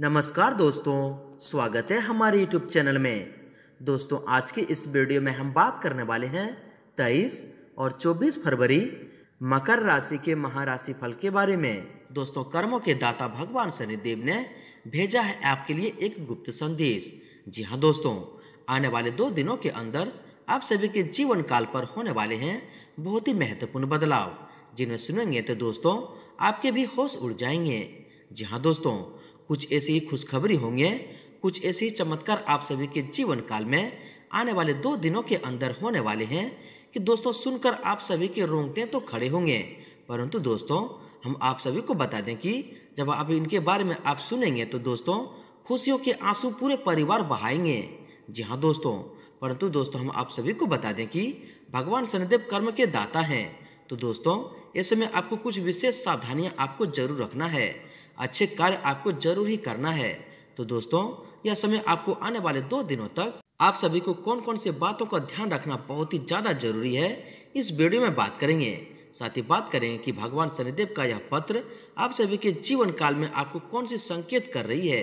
नमस्कार दोस्तों स्वागत है हमारे YouTube चैनल में दोस्तों आज के इस वीडियो में हम बात करने वाले हैं 23 और 24 फरवरी मकर राशि के महाराशि फल के बारे में दोस्तों कर्मों के दाता भगवान शनिदेव ने भेजा है आपके लिए एक गुप्त संदेश जी हाँ दोस्तों आने वाले दो दिनों के अंदर आप सभी के जीवन काल पर होने वाले हैं बहुत ही महत्वपूर्ण बदलाव जिन्हें सुनेंगे तो दोस्तों आपके भी होश उड़ जाएंगे जी हाँ दोस्तों कुछ ऐसी ही खुशखबरी होंगे कुछ ऐसे ही चमत्कार आप सभी के जीवन काल में आने वाले दो दिनों के अंदर होने वाले हैं कि दोस्तों सुनकर आप सभी के रोंगटे तो खड़े होंगे परंतु दोस्तों हम आप सभी को बता दें कि जब आप इनके बारे में आप सुनेंगे तो दोस्तों खुशियों के आंसू पूरे परिवार बहाएंगे जी हाँ दोस्तों परंतु दोस्तों हम आप सभी को बता दें कि भगवान शनिदेव कर्म के दाता हैं तो दोस्तों ऐसे में आपको कुछ विशेष सावधानियां आपको जरूर रखना है अच्छे कार्य आपको जरूर ही करना है तो दोस्तों यह समय आपको आने वाले दो दिनों तक आप सभी को कौन कौन से बातों का ध्यान रखना बहुत ही ज़्यादा जरूरी है इस वीडियो में बात करेंगे साथ ही बात करेंगे कि भगवान शनिदेव का यह पत्र आप सभी के जीवन काल में आपको कौन सी संकेत कर रही है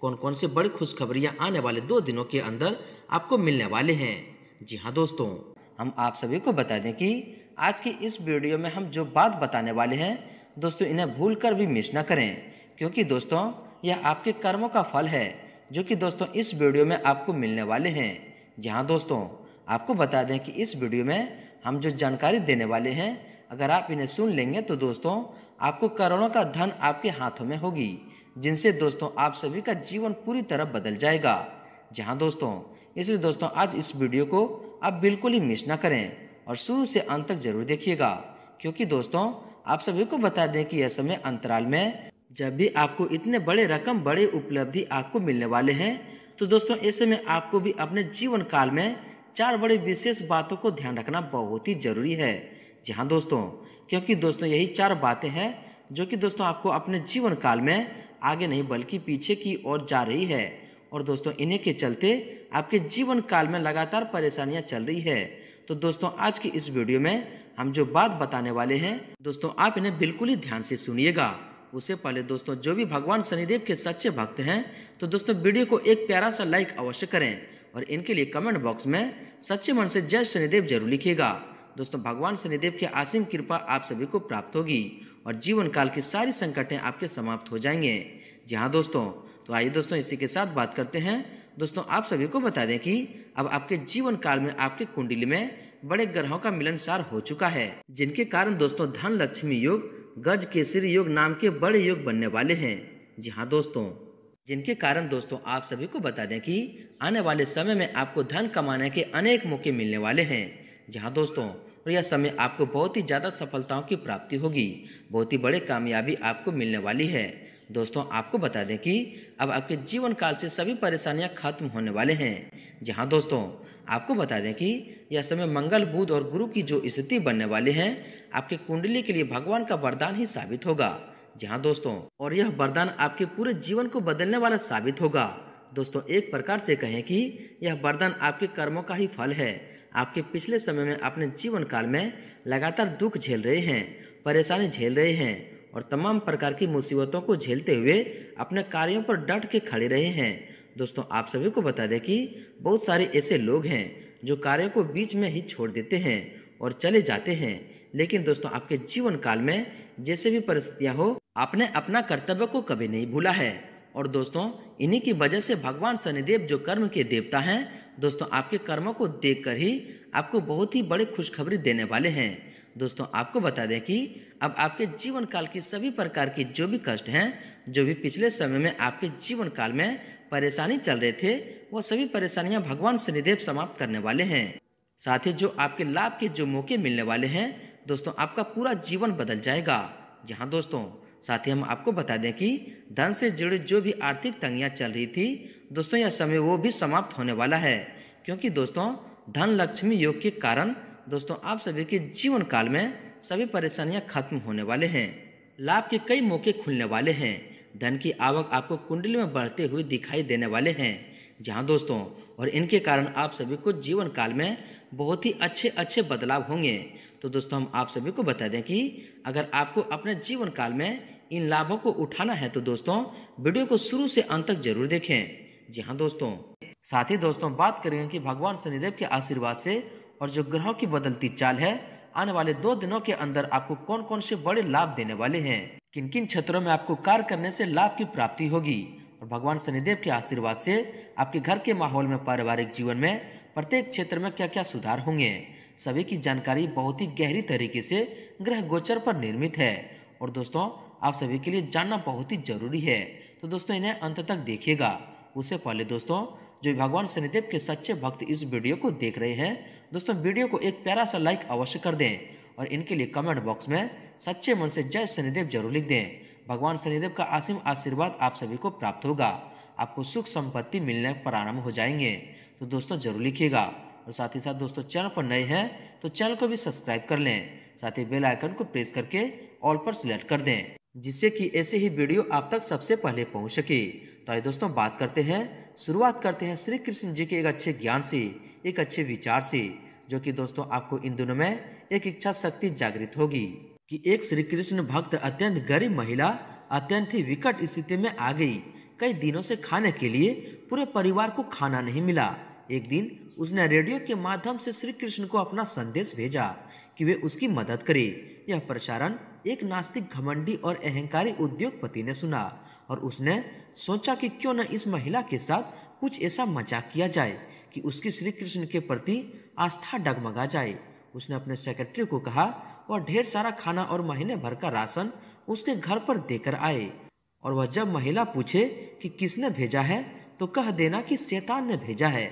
कौन कौन से बड़ी खुशखबरियां आने वाले दो दिनों के अंदर आपको मिलने वाले हैं जी हाँ दोस्तों हम आप सभी को बता दें कि आज की इस वीडियो में हम जो बात बताने वाले हैं दोस्तों इन्हें भूल कर भी मिस ना करें क्योंकि दोस्तों यह आपके कर्मों का फल है जो कि दोस्तों इस वीडियो में आपको मिलने वाले हैं जहाँ दोस्तों आपको बता दें कि इस वीडियो में हम जो जानकारी देने वाले हैं अगर आप इन्हें सुन लेंगे तो दोस्तों आपको करोड़ों का धन आपके हाथों में होगी जिनसे दोस्तों आप सभी का जीवन पूरी तरह बदल जाएगा जहाँ दोस्तों इसलिए दोस्तों आज इस वीडियो को आप बिल्कुल ही मिस ना करें और शुरू से अंत तक जरूर देखिएगा क्योंकि दोस्तों आप सभी को बता दें कि यह समय अंतराल में जब भी आपको इतने बड़े रकम बड़े उपलब्धि आपको मिलने वाले हैं तो दोस्तों ऐसे में आपको भी अपने जीवन काल में चार बड़े विशेष बातों को ध्यान रखना बहुत ही जरूरी है जी हाँ दोस्तों क्योंकि दोस्तों यही चार बातें हैं जो कि दोस्तों आपको अपने जीवन काल में आगे नहीं बल्कि पीछे की ओर जा रही है और दोस्तों इन्हीं के चलते आपके जीवन काल में लगातार परेशानियां चल रही है तो दोस्तों आज की इस वीडियो में हम जो बात बताने वाले हैं दोस्तों आप इन्हें बिल्कुल ही ध्यान से सुनिएगा उससे पहले दोस्तों जो भी भगवान शनिदेव के सच्चे भक्त हैं तो दोस्तों वीडियो को एक प्यारा सा लाइक अवश्य करें और इनके लिए कमेंट बॉक्स में सच्चे मन से जय शनिदेव जरूर लिखिएगा दोस्तों भगवान शनिदेव की आसीम कृपा आप सभी को प्राप्त होगी और जीवन काल की सारी संकटें आपके समाप्त हो जाएंगे जी हाँ दोस्तों तो आइए दोस्तों इसी के साथ बात करते हैं दोस्तों आप सभी को बता दें कि अब आपके जीवन काल में आपके कुंडली में बड़े ग्रहों का मिलनसार हो चुका है जिनके कारण दोस्तों धन लक्ष्मी योग गज केसरी योग नाम के बड़े योग बनने वाले हैं जी हाँ दोस्तों जिनके कारण दोस्तों आप सभी को बता दें कि आने वाले समय में आपको धन कमाने के अनेक मौके मिलने वाले हैं जहाँ दोस्तों और यह समय आपको बहुत ही ज़्यादा सफलताओं की प्राप्ति होगी बहुत ही बड़े कामयाबी आपको मिलने वाली है दोस्तों आपको बता दें कि अब आपके जीवन काल से सभी परेशानियां खत्म होने वाले हैं जहां दोस्तों आपको बता दें कि यह समय मंगल बुध और गुरु की जो स्थिति बनने वाली है आपके कुंडली के लिए भगवान का वरदान ही साबित होगा जी हाँ दोस्तों और यह वरदान आपके पूरे जीवन को बदलने वाला साबित होगा दोस्तों एक प्रकार से कहें कि यह वरदान आपके कर्मों का ही फल है आपके पिछले समय में अपने जीवन काल में लगातार दुख झेल रहे हैं परेशानी झेल रहे हैं और तमाम प्रकार की मुसीबतों को झेलते हुए अपने कार्यों पर डट के खड़े रहे हैं दोस्तों आप सभी को बता दें कि बहुत सारे ऐसे लोग हैं जो कार्य को बीच में ही छोड़ देते हैं और चले जाते हैं लेकिन दोस्तों आपके जीवन काल में जैसे भी परिस्थितियाँ हो आपने अपना कर्तव्य को कभी नहीं भूला है और दोस्तों इन्हीं की वजह से भगवान शनिदेव जो कर्म के देवता हैं दोस्तों आपके कर्मों को देखकर ही आपको बहुत ही बड़ी खुशखबरी देने वाले हैं दोस्तों आपको बता दें कि अब आपके जीवन काल की सभी प्रकार की जो भी कष्ट हैं जो भी पिछले समय में आपके जीवन काल में परेशानी चल रहे थे वह सभी परेशानियां भगवान शनिदेव समाप्त करने वाले हैं साथ ही जो आपके लाभ के जो मौके मिलने वाले हैं दोस्तों आपका पूरा जीवन बदल जाएगा जी हाँ दोस्तों साथ ही हम आपको बता दें कि धन से जुड़ी जो भी आर्थिक तंगियां चल रही थी दोस्तों यह समय वो भी समाप्त होने वाला है क्योंकि दोस्तों धन लक्ष्मी योग के कारण दोस्तों आप सभी के जीवन काल में सभी परेशानियां खत्म होने वाले हैं लाभ के कई मौके खुलने वाले हैं धन की आवक आपको कुंडली में बढ़ते हुए दिखाई देने वाले हैं जहाँ दोस्तों और इनके कारण आप सभी को जीवन काल में बहुत ही अच्छे अच्छे बदलाव होंगे तो दोस्तों हम आप सभी को बता दें कि अगर आपको अपने जीवन काल में इन लाभों को उठाना है तो दोस्तों वीडियो को शुरू से अंत तक जरूर देखें जी हाँ दोस्तों साथ ही दोस्तों बात करेंगे कि भगवान शनिदेव के आशीर्वाद से और जो ग्रहों की बदलती चाल है आने वाले दो दिनों के अंदर आपको कौन कौन से बड़े लाभ देने वाले हैं किन किन क्षेत्रों में आपको कार्य करने से लाभ की प्राप्ति होगी और भगवान शनिदेव के आशीर्वाद से आपके घर के माहौल में पारिवारिक जीवन में प्रत्येक क्षेत्र में क्या क्या सुधार होंगे सभी की जानकारी बहुत ही गहरी तरीके से ग्रह गोचर पर निर्मित है और दोस्तों आप सभी के लिए जानना बहुत ही जरूरी है तो दोस्तों इन्हें अंत तक देखिएगा उससे पहले दोस्तों जो भगवान शनिदेव के सच्चे भक्त इस वीडियो को देख रहे हैं दोस्तों वीडियो को एक प्यारा सा लाइक अवश्य कर दें और इनके लिए कमेंट बॉक्स में सच्चे मन से जय शनिदेव जरूर लिख दें भगवान शनिदेव का असीम आशीर्वाद आप सभी को प्राप्त होगा आपको सुख संपत्ति मिलने पर हो जाएंगे तो दोस्तों जरूर लिखिएगा और साथ ही साथ दोस्तों चैनल पर नए हैं तो चैनल को भी सब्सक्राइब कर लें साथ ही बेल आइकन को प्रेस करके ऑल पर सिलेक्ट कर दें जिससे कि ऐसे ही वीडियो आप तक सबसे पहले पहुंच सके तो आइए दोस्तों बात करते हैं शुरुआत करते हैं श्री कृष्ण जी के एक अच्छे ज्ञान से एक अच्छे विचार से जो कि दोस्तों आपको इन दोनों में एक इच्छा शक्ति जागृत होगी कि एक श्री कृष्ण भक्त अत्यंत गरीब महिला अत्यंत ही विकट स्थिति में आ गई कई दिनों से खाने के लिए पूरे परिवार को खाना नहीं मिला एक दिन उसने रेडियो के माध्यम से श्री कृष्ण को अपना संदेश भेजा कि वे उसकी मदद करे यह प्रसारण एक नास्तिक घमंडी और अहंकारी उद्योगपति ने सुना और उसने सोचा कि क्यों न इस महिला के साथ कुछ ऐसा मजाक किया जाए कि उसके श्री कृष्ण के प्रति आस्था डगमगा जाए उसने अपने सेक्रेटरी को कहा वह ढेर सारा खाना और महीने भर का राशन उसके घर पर देकर आए और वह जब महिला पूछे कि किसने भेजा है तो कह देना कि शैतान ने भेजा है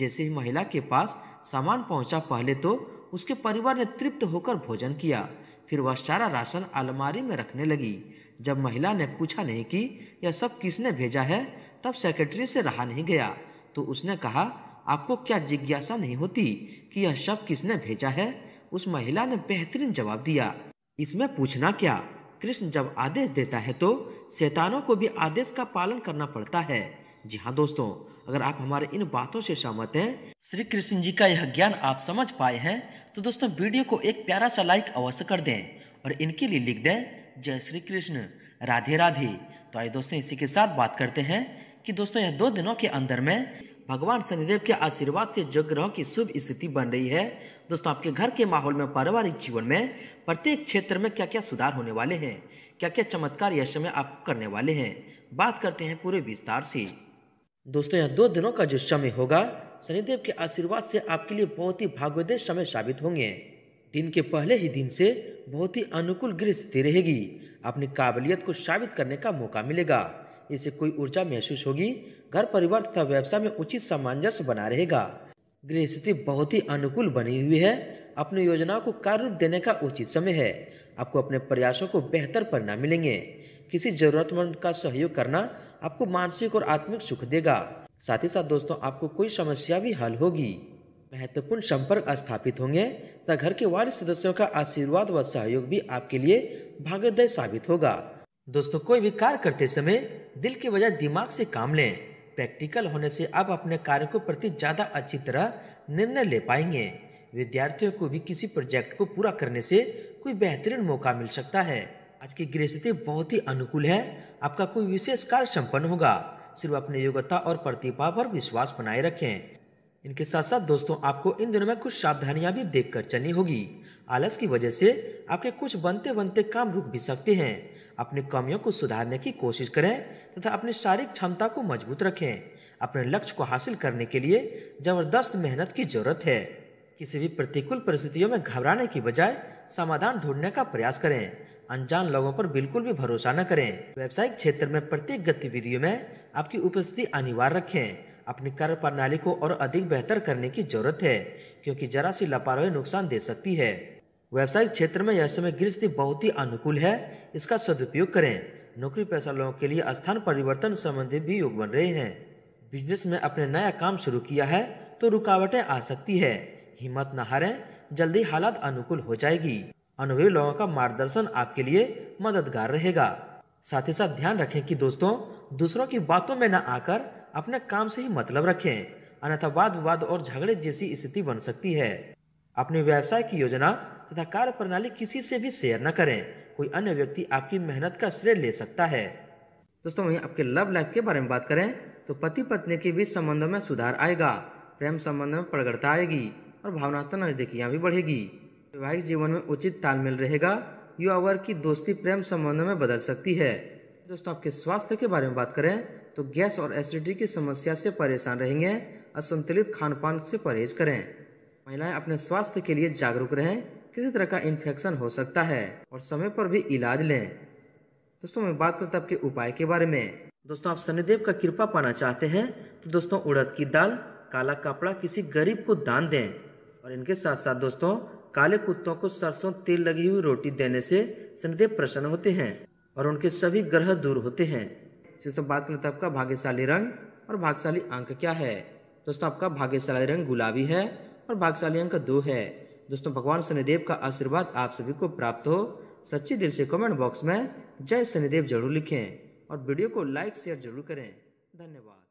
जैसे ही महिला के पास सामान पहुंचा पहले तो उसके परिवार ने तृप्त होकर भोजन किया फिर वह सारा राशन अलमारी में रखने लगी जब महिला ने पूछा नहीं कि यह सब किसने भेजा है तब सेक्रेटरी से रहा नहीं गया तो उसने कहा आपको क्या जिज्ञासा नहीं होती कि यह शब्द किसने भेजा है उस महिला ने बेहतरीन जवाब दिया इसमें पूछना क्या कृष्ण जब आदेश देता है तो शैतानों को भी आदेश का पालन करना पड़ता है जी हाँ दोस्तों अगर आप हमारे इन बातों से सहमत हैं श्री कृष्ण जी का यह ज्ञान आप समझ पाए हैं तो दोस्तों वीडियो को एक प्यारा सा लाइक अवश्य कर दें और इनके लिए लिख दें जय श्री कृष्ण राधे राधे तो आइए दोस्तों इसी के साथ बात करते हैं कि दोस्तों यह दो दिनों के अंदर में भगवान शनिदेव के आशीर्वाद से ग्रह की शुभ स्थिति बन रही है दोस्तों आपके घर के माहौल में पारिवारिक जीवन में प्रत्येक क्षेत्र में क्या क्या सुधार होने वाले हैं क्या क्या चमत्कार यह समय आप करने वाले हैं बात करते हैं पूरे विस्तार से दोस्तों यह दो दिनों का जो समय होगा शनिदेव के आशीर्वाद से आपके लिए बहुत ही भाग्योदय समय साबित होंगे दिन के पहले ही दिन से बहुत ही अनुकूल गृह स्थिति रहेगी अपनी काबिलियत को साबित करने का मौका मिलेगा इससे कोई ऊर्जा महसूस होगी घर परिवार तथा व्यवसाय में उचित सामंजस्य बना रहेगा गृह स्थिति बहुत ही अनुकूल बनी हुई है अपनी योजनाओं को कार्य रूप देने का उचित समय है आपको अपने प्रयासों को बेहतर परिणाम मिलेंगे किसी जरूरतमंद का सहयोग करना आपको मानसिक और आत्मिक सुख देगा साथ ही साथ दोस्तों आपको कोई समस्या भी हल होगी महत्वपूर्ण संपर्क स्थापित होंगे तथा घर के वार्ड सदस्यों का आशीर्वाद व सहयोग भी आपके लिए भाग्योदय साबित होगा दोस्तों कोई भी कार्य करते समय दिल के बजाय दिमाग से काम लें प्रैक्टिकल होने से आप अपने कार्य को प्रति ज़्यादा अच्छी तरह निर्णय ले पाएंगे विद्यार्थियों को भी किसी प्रोजेक्ट को पूरा करने से कोई बेहतरीन मौका मिल सकता है आज की गृह स्थिति बहुत ही अनुकूल है आपका कोई विशेष कार्य संपन्न होगा सिर्फ अपने योग्यता और प्रतिभा पर विश्वास बनाए रखें इनके साथ साथ दोस्तों आपको इन दिनों में कुछ सावधानियां भी देखकर चलनी होगी आलस की वजह से आपके कुछ बनते बनते काम रुक भी सकते हैं अपनी कमियों को सुधारने की कोशिश करें तथा अपनी शारीरिक क्षमता को मजबूत रखें अपने लक्ष्य को हासिल करने के लिए ज़बरदस्त मेहनत की जरूरत है किसी भी प्रतिकूल परिस्थितियों में घबराने की बजाय समाधान ढूंढने का प्रयास करें अनजान लोगों पर बिल्कुल भी भरोसा न करें व्यावसायिक क्षेत्र में प्रत्येक गतिविधियों में आपकी उपस्थिति अनिवार्य रखें अपनी कार्य प्रणाली को और अधिक बेहतर करने की जरूरत है क्योंकि जरा सी लापरवाही नुकसान दे सकती है व्यवसायिक क्षेत्र में यह समय गृहस्थी बहुत ही अनुकूल है इसका सदुपयोग करें नौकरी पैसा लोगों के लिए स्थान परिवर्तन संबंधी भी योग बन रहे हैं बिजनेस में अपने नया काम शुरू किया है तो रुकावटें आ सकती है हिम्मत न हारे जल्दी हालात अनुकूल हो जाएगी अनुभवी लोगों का मार्गदर्शन आपके लिए मददगार रहेगा साथ ही साथ ध्यान रखें कि दोस्तों दूसरों की बातों में न आकर अपने काम से ही मतलब रखें अन्यथा वाद विवाद और झगड़े जैसी स्थिति बन सकती है अपने व्यवसाय की योजना तथा कार्य प्रणाली किसी से भी शेयर न करें कोई अन्य व्यक्ति आपकी मेहनत का श्रेय ले सकता है दोस्तों वहीं आपके लव लाइफ के बारे में बात करें तो पति पत्नी के बीच संबंधों में सुधार आएगा प्रेम संबंध में प्रगढ़ता आएगी और भावनात्मक नजदीकियाँ भी बढ़ेगी वैवाहिक जीवन में उचित तालमेल रहेगा युवा वर्ग की दोस्ती प्रेम संबंधों में बदल सकती है दोस्तों आपके स्वास्थ्य के बारे में बात करें तो गैस और एसिडिटी की समस्या से परेशान रहेंगे असंतुलित खान पान से परहेज करें महिलाएं अपने स्वास्थ्य के लिए जागरूक रहें किसी तरह का इन्फेक्शन हो सकता है और समय पर भी इलाज लें दोस्तों मैं बात करता आपके उपाय के बारे में दोस्तों आप शनिदेव का कृपा पाना चाहते हैं तो दोस्तों उड़द की दाल काला कपड़ा किसी गरीब को दान दें और इनके साथ साथ दोस्तों काले कुत्तों को सरसों तेल लगी हुई रोटी देने से शनिदेव प्रसन्न होते हैं और उनके सभी ग्रह दूर होते हैं दोस्तों बात करते आपका भाग्यशाली रंग और भाग्यशाली अंक क्या है दोस्तों आपका भाग्यशाली रंग गुलाबी है और भाग्यशाली अंक दो है दोस्तों भगवान शनिदेव का आशीर्वाद आप सभी को प्राप्त हो सच्ची दिल से कमेंट बॉक्स में जय शनिदेव जरूर लिखें और वीडियो को लाइक शेयर जरूर करें धन्यवाद